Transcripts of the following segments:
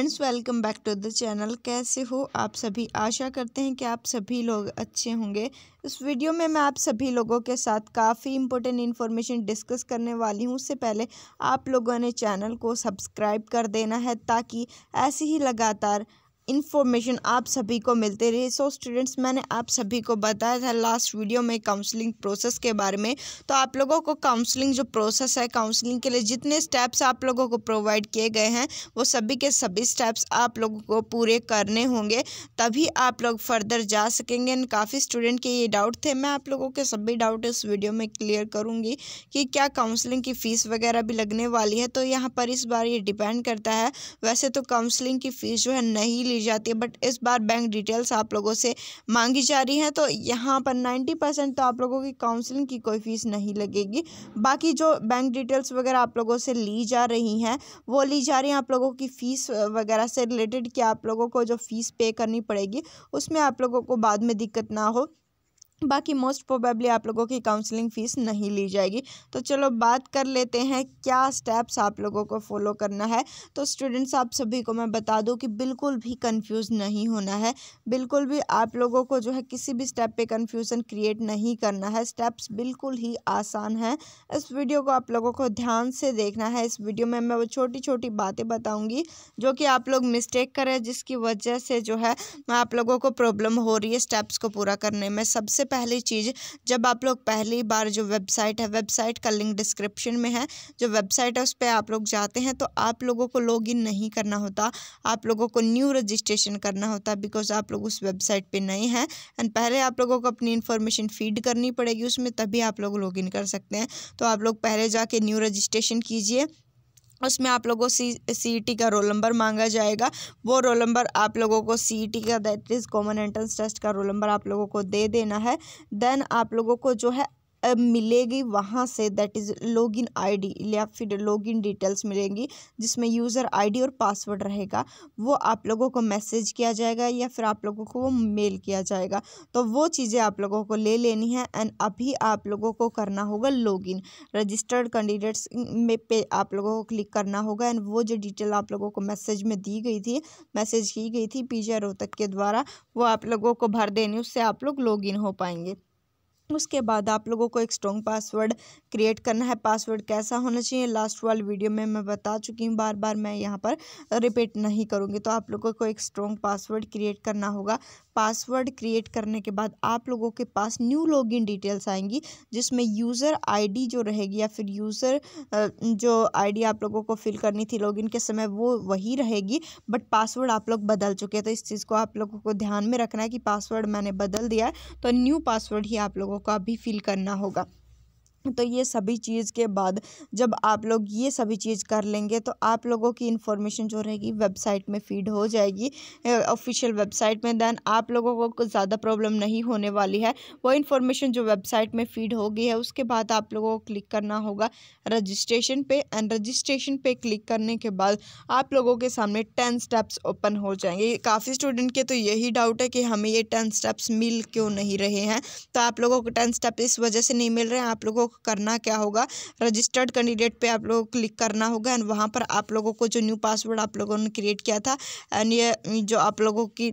friends welcome back to the channel कैसे हो आप सभी आशा करते हैं कि आप सभी लोग अच्छे होंगे इस वीडियो में मैं आप सभी लोगों के साथ काफ़ी इंपॉर्टेंट इन्फॉर्मेशन डिस्कस करने वाली हूँ उससे पहले आप लोगों ने चैनल को सब्सक्राइब कर देना है ताकि ऐसी ही लगातार इन्फॉर्मेशन आप सभी को मिलते रहे सो so, स्टूडेंट्स मैंने आप सभी को बताया था लास्ट वीडियो में काउंसलिंग प्रोसेस के बारे में तो आप लोगों को काउंसलिंग जो प्रोसेस है काउंसलिंग के लिए जितने स्टेप्स आप लोगों को प्रोवाइड किए गए हैं वो सभी के सभी स्टेप्स आप लोगों को पूरे करने होंगे तभी आप लोग फर्दर जा सकेंगे एंड काफ़ी स्टूडेंट के ये डाउट थे मैं आप लोगों के सभी डाउट इस वीडियो में क्लियर करूँगी कि क्या काउंसलिंग की फ़ीस वगैरह भी लगने वाली है तो यहाँ पर इस बार ये डिपेंड करता है वैसे तो काउंसलिंग की फ़ीस जो है नहीं ली जाती है बट इस बार बैंक डिटेल्स आप लोगों से मांगी जा रही हैं तो यहाँ पर नाइन्टी परसेंट तो आप लोगों की काउंसलिंग की कोई फ़ीस नहीं लगेगी बाकी जो बैंक डिटेल्स वगैरह आप लोगों से ली जा रही हैं वो ली जा रही हैं आप लोगों की फ़ीस वगैरह से रिलेटेड कि आप लोगों को जो फ़ीस पे करनी पड़ेगी उसमें आप लोगों को बाद में दिक्कत ना हो बाकी मोस्ट प्रोबेबली आप लोगों की काउंसलिंग फ़ीस नहीं ली जाएगी तो चलो बात कर लेते हैं क्या स्टेप्स आप लोगों को फॉलो करना है तो स्टूडेंट्स आप सभी को मैं बता दूं कि बिल्कुल भी कंफ्यूज नहीं होना है बिल्कुल भी आप लोगों को जो है किसी भी स्टेप पे कंफ्यूजन क्रिएट नहीं करना है स्टेप्स बिल्कुल ही आसान है इस वीडियो को आप लोगों को ध्यान से देखना है इस वीडियो में मैं वो छोटी छोटी बातें बताऊँगी जो कि आप लोग मिस्टेक करें जिसकी वजह से जो है आप लोगों को प्रॉब्लम हो रही है स्टेप्स को पूरा करने में सबसे पहली चीज़ जब आप लोग पहली बार जो वेबसाइट है वेबसाइट का लिंक डिस्क्रिप्शन में है जो वेबसाइट है उस पर आप लोग जाते हैं तो आप लोगों को लॉग इन नहीं करना होता आप लोगों को न्यू रजिस्ट्रेशन करना होता बिकॉज आप लोग उस वेबसाइट पर नए हैं एंड पहले आप लोगों को अपनी इन्फॉर्मेशन फीड करनी पड़ेगी उसमें तभी आप लोग लॉग इन कर सकते हैं तो आप लोग पहले जाके न्यू रजिस्ट्रेशन कीजिए उसमें आप लोगों सी सी का रोल नंबर मांगा जाएगा वो रोल नंबर आप लोगों को सी e का that is common entrance test का रोल नंबर आप लोगों को दे देना है देन आप लोगों को जो है मिलेगी वहाँ से दैट इज़ लॉगिन आई या फिर लॉग इन डिटेल्स मिलेंगी जिसमें यूज़र आईडी और पासवर्ड रहेगा वो आप लोगों को मैसेज किया जाएगा या फिर आप लोगों को वो मेल किया जाएगा तो वो चीज़ें आप लोगों को ले लेनी है एंड अभी आप लोगों को करना होगा लॉगिन रजिस्टर्ड कैंडिडेट्स में पे आप लोगों को क्लिक करना होगा एंड वो जो डिटेल आप लोगों को मैसेज में दी गई थी मैसेज की गई थी पी रोहतक के द्वारा वो आप लोगों को भर देनी उससे आप लोग लॉगिन हो पाएंगे उसके बाद आप लोगों को एक स्ट्रॉन्ग पासवर्ड क्रिएट करना है पासवर्ड कैसा होना चाहिए लास्ट वाली वीडियो में मैं बता चुकी हूँ बार बार मैं यहाँ पर रिपीट नहीं करूँगी तो आप लोगों को एक स्ट्रॉन्ग पासवर्ड क्रिएट करना होगा पासवर्ड क्रिएट करने के बाद आप लोगों के पास न्यू लॉगिन डिटेल्स आएंगी जिसमें यूज़र आईडी जो रहेगी या फिर यूज़र जो आईडी आप लोगों को फिल करनी थी लॉगिन के समय वो वही रहेगी बट पासवर्ड आप लोग बदल चुके हैं तो इस चीज़ को आप लोगों को ध्यान में रखना है कि पासवर्ड मैंने बदल दिया है तो न्यू पासवर्ड ही आप लोगों का भी फिल करना होगा तो ये सभी चीज़ के बाद जब आप लोग ये सभी चीज़ कर लेंगे तो आप लोगों की इन्फॉर्मेशन जो रहेगी वेबसाइट में फीड हो जाएगी ऑफिशियल वेबसाइट में दैन आप लोगों को कुछ ज़्यादा प्रॉब्लम नहीं होने वाली है वो इन्फॉर्मेशन जो वेबसाइट में फीड हो गई है उसके बाद आप लोगों को क्लिक करना होगा रजिस्ट्रेशन पे एंड रजिस्ट्रेशन पे क्लिक करने के बाद आप लोगों के सामने टेन स्टेप्स ओपन हो जाएंगे काफ़ी स्टूडेंट के तो यही डाउट है कि हमें ये टेन स्टेप्स मिल क्यों नहीं रहे हैं तो आप लोगों को टेन स्टेप इस वजह से नहीं मिल रहे हैं आप लोगों लोग करना क्या होगा रजिस्टर्ड कैंडिडेट पे आप लोगों को क्लिक करना होगा एंड वहाँ पर आप लोगों को जो न्यू पासवर्ड आप लोगों ने क्रिएट किया था एंड ये जो आप लोगों की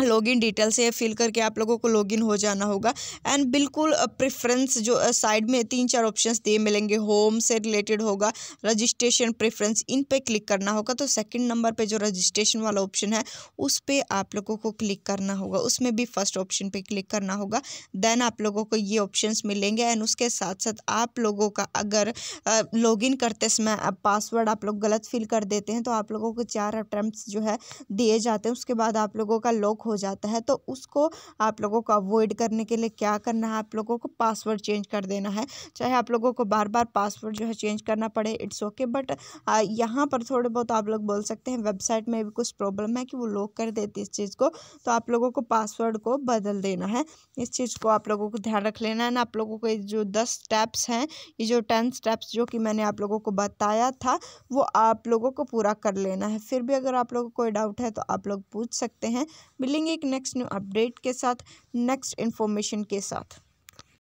लॉगिन डिटेल से फिल करके आप लोगों को लॉगिन हो जाना होगा एंड बिल्कुल प्रेफरेंस जो साइड में तीन चार ऑप्शंस दिए मिलेंगे होम से रिलेटेड होगा रजिस्ट्रेशन प्रेफरेंस इन पे क्लिक करना होगा तो सेकंड नंबर पे जो रजिस्ट्रेशन वाला ऑप्शन है उस पर आप लोगों को क्लिक करना होगा उसमें भी फर्स्ट ऑप्शन पर क्लिक करना होगा देन आप लोगों को ये ऑप्शन मिलेंगे एंड उसके साथ साथ आप लोगों का अगर लॉग करते समय पासवर्ड आप लोग गलत फिल कर देते हैं तो आप लोगों को चार अटैम्प्ट जो है दिए जाते हैं उसके बाद आप लोगों का लॉक लॉक हो जाता है तो उसको आप लोगों को अवॉइड करने के लिए क्या करना है आप लोगों को पासवर्ड चेंज कर देना है चाहे आप लोगों को बार बार पासवर्ड जो है चेंज करना पड़े इट्स ओके बट यहाँ पर थोड़े बहुत आप लोग बोल सकते हैं वेबसाइट में भी कुछ प्रॉब्लम है कि वो लॉक कर देती इस चीज़ को तो आप लोगों को पासवर्ड को बदल देना है इस चीज़ को आप लोगों को ध्यान रख लेना है ना आप लोगों को जो दस स्टेप्स हैं ये जो टेन स्टेप्स जो कि मैंने आप लोगों को बताया था वो आप लोगों को पूरा कर लेना है फिर भी अगर आप लोगों को कोई डाउट है तो आप लोग पूछ सकते हैं मिलेंगे एक नेक्स्ट न्यू अपडेट के साथ नेक्स्ट इन्फॉर्मेशन के साथ